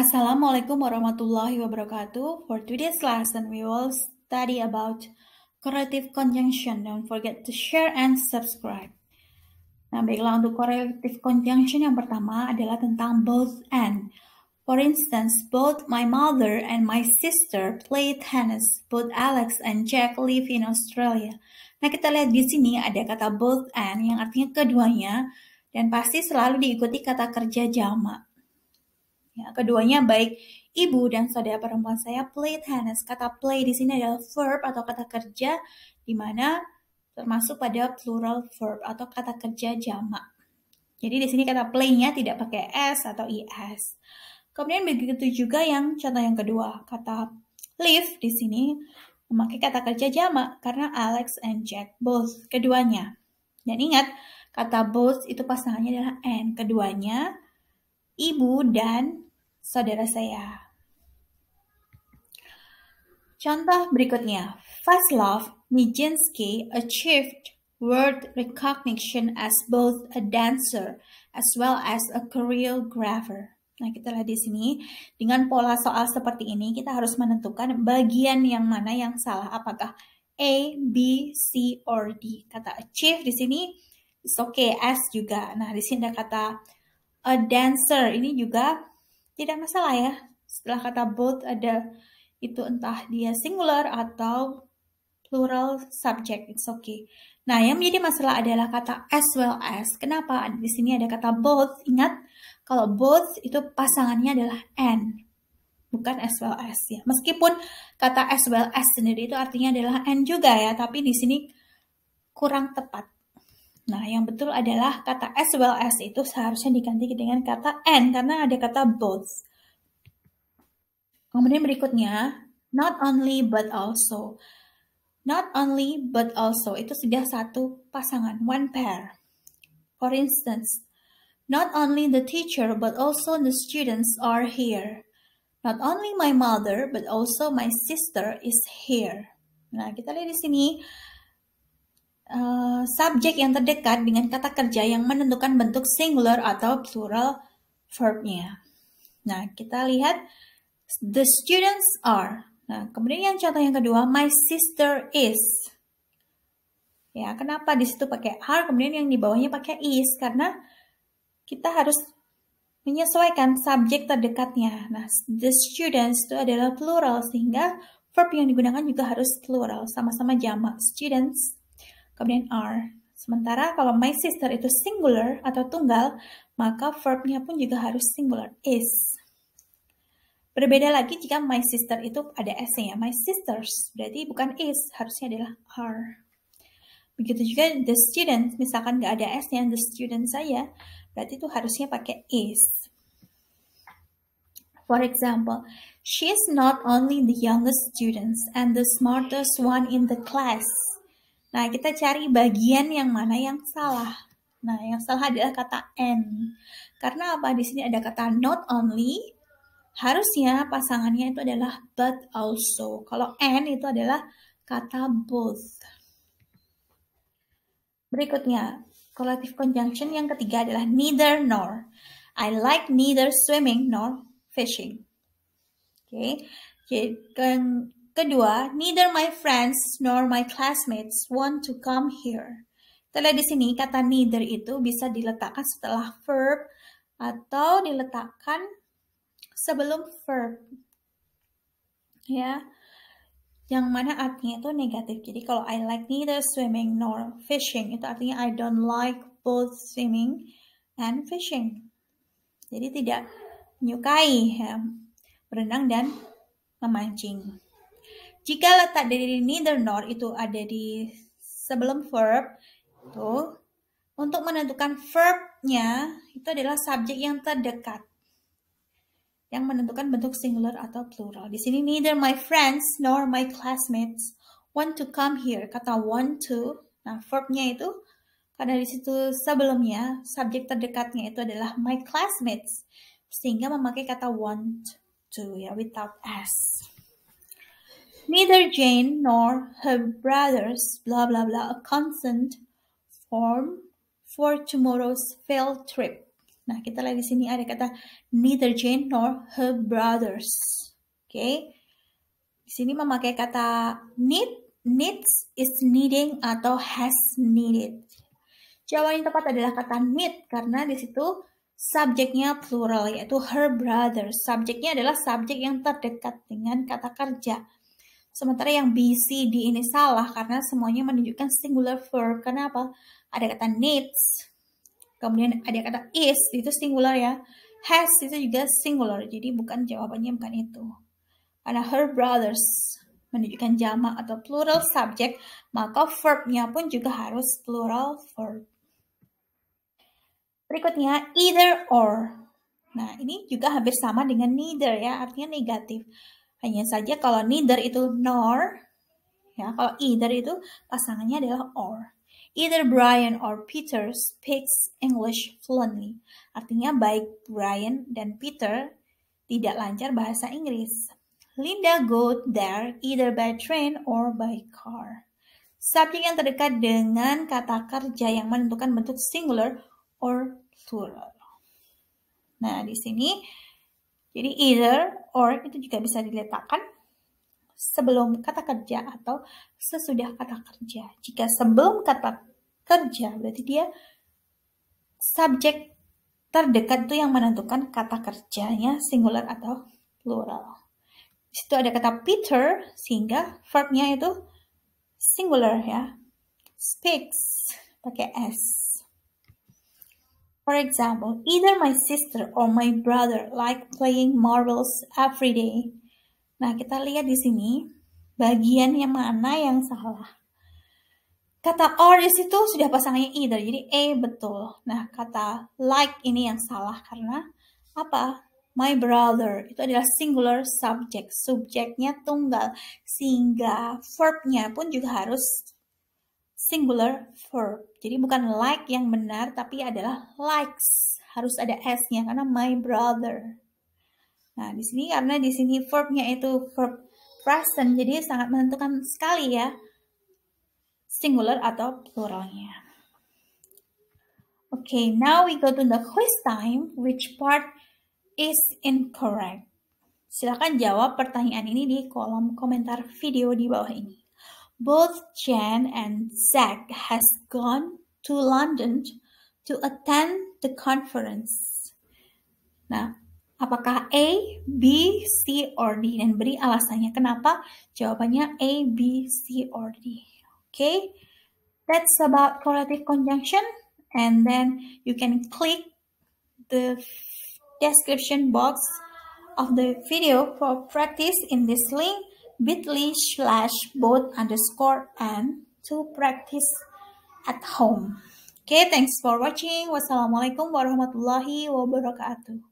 Assalamualaikum warahmatullahi wabarakatuh. For today's lesson, we will study about correlative conjunction. Don't forget to share and subscribe. Nah, baiklah untuk correlative conjunction yang pertama adalah tentang both and. For instance, both my mother and my sister play tennis. Both Alex and Jack live in Australia. Nah, kita lihat di sini ada kata both and yang artinya keduanya dan pasti selalu diikuti kata kerja jamak. Ya, keduanya baik ibu dan saudara perempuan saya play tennis. Kata play di sini adalah verb atau kata kerja di mana termasuk pada plural verb atau kata kerja jamak. Jadi di sini kata play-nya tidak pakai s atau is. Kemudian begitu juga yang contoh yang kedua, kata live di sini memakai kata kerja jamak karena Alex and Jack both keduanya. Dan ingat, kata both itu pasangannya adalah and keduanya ibu dan saudara saya. Contoh berikutnya, Vaslav Nijinsky achieved world recognition as both a dancer as well as a choreographer. Nah, kita lihat di sini dengan pola soal seperti ini kita harus menentukan bagian yang mana yang salah. Apakah A, B, C, or D? Kata achieve di sini it's okay as juga. Nah, di sini ada kata a dancer. Ini juga tidak masalah ya. Setelah kata both ada itu entah dia singular atau plural subject. It's okay. Nah, yang menjadi masalah adalah kata as well as. Kenapa? Di sini ada kata both. Ingat, kalau both itu pasangannya adalah and. Bukan as well as ya. Meskipun kata as well as sendiri itu artinya adalah and juga ya. Tapi di sini kurang tepat. Nah, yang betul adalah kata as well as itu seharusnya diganti dengan kata and karena ada kata both. Kemudian berikutnya, not only but also. Not only but also itu sudah satu pasangan, one pair. For instance, not only the teacher but also the students are here. Not only my mother but also my sister is here. Nah, kita lihat di sini uh, subjek yang terdekat dengan kata kerja yang menentukan bentuk singular atau plural verbnya. Nah, kita lihat the students are. Nah, kemudian yang contoh yang kedua, my sister is. Ya, kenapa di situ pakai are, kemudian yang di bawahnya pakai is karena kita harus menyesuaikan subjek terdekatnya. Nah, the students itu adalah plural sehingga verb yang digunakan juga harus plural, sama-sama jamak students kemudian are. Sementara kalau my sister itu singular atau tunggal, maka verbnya pun juga harus singular, is. Berbeda lagi jika my sister itu ada S-nya my sisters, berarti bukan is, harusnya adalah her. Begitu juga the student, misalkan nggak ada S-nya, the student saya, berarti itu harusnya pakai is. For example, she is not only the youngest students and the smartest one in the class, Nah, kita cari bagian yang mana yang salah. Nah, yang salah adalah kata n Karena apa? Di sini ada kata not only, harusnya pasangannya itu adalah but also. Kalau n itu adalah kata both. Berikutnya, collective conjunction yang ketiga adalah neither nor. I like neither swimming nor fishing. Oke, okay. Kedua, neither my friends nor my classmates want to come here. Kita di sini kata neither itu bisa diletakkan setelah verb atau diletakkan sebelum verb. Ya. Yang mana artinya itu negatif. Jadi kalau I like neither swimming nor fishing itu artinya I don't like both swimming and fishing. Jadi tidak menyukai ya, berenang dan memancing. Jika letak dari neither nor itu ada di sebelum verb, itu untuk menentukan verbnya itu adalah subjek yang terdekat yang menentukan bentuk singular atau plural. Di sini neither my friends nor my classmates want to come here. Kata want to, nah verbnya itu karena di situ sebelumnya subjek terdekatnya itu adalah my classmates sehingga memakai kata want to ya without s. Neither Jane nor her brothers blah blah blah a constant form for tomorrow's field trip. Nah, kita lihat di sini ada kata neither Jane nor her brothers. Oke. Okay. Di sini memakai kata need, needs is needing atau has needed. Jawaban yang tepat adalah kata need karena di situ subjeknya plural yaitu her brothers. Subjeknya adalah subjek yang terdekat dengan kata kerja. Sementara yang BC, D ini salah karena semuanya menunjukkan singular verb. Kenapa? Ada kata needs, kemudian ada kata is, itu singular ya. Has itu juga singular, jadi bukan jawabannya bukan itu. Karena her brothers menunjukkan jama atau plural subject, maka verbnya pun juga harus plural verb. Berikutnya, either or. Nah, ini juga hampir sama dengan neither ya, artinya negatif. Hanya saja kalau neither itu nor, ya kalau either itu pasangannya adalah or. Either Brian or Peter speaks English fluently. Artinya baik Brian dan Peter tidak lancar bahasa Inggris. Linda go there either by train or by car. Subjek yang terdekat dengan kata kerja yang menentukan bentuk singular or plural. Nah, di sini jadi either or itu juga bisa diletakkan sebelum kata kerja atau sesudah kata kerja. Jika sebelum kata kerja berarti dia subjek terdekat itu yang menentukan kata kerjanya singular atau plural. Di situ ada kata Peter sehingga verbnya itu singular ya. Speaks pakai s. For example, either my sister or my brother like playing marbles every day. Nah, kita lihat di sini bagian yang mana yang salah. Kata or di situ sudah pasangnya either, jadi A betul. Nah, kata like ini yang salah karena apa? My brother itu adalah singular subject, subjeknya tunggal, sehingga verbnya pun juga harus singular verb. Jadi bukan like yang benar, tapi adalah likes. Harus ada s-nya karena my brother. Nah, di sini karena di sini verbnya itu verb present, jadi sangat menentukan sekali ya singular atau pluralnya. Okay, now we go to the quiz time. Which part is incorrect? Silakan jawab pertanyaan ini di kolom komentar video di bawah ini. Both Jan and Zach has gone to London to attend the conference. Nah, apakah A, B, C, or D? Dan beri alasannya kenapa jawabannya A, B, C, or D. Oke, okay? that's about correlative conjunction. And then you can click the description box of the video for practice in this link bit.ly slash both underscore and to practice at home. Okay, thanks for watching. Wassalamualaikum warahmatullahi wabarakatuh.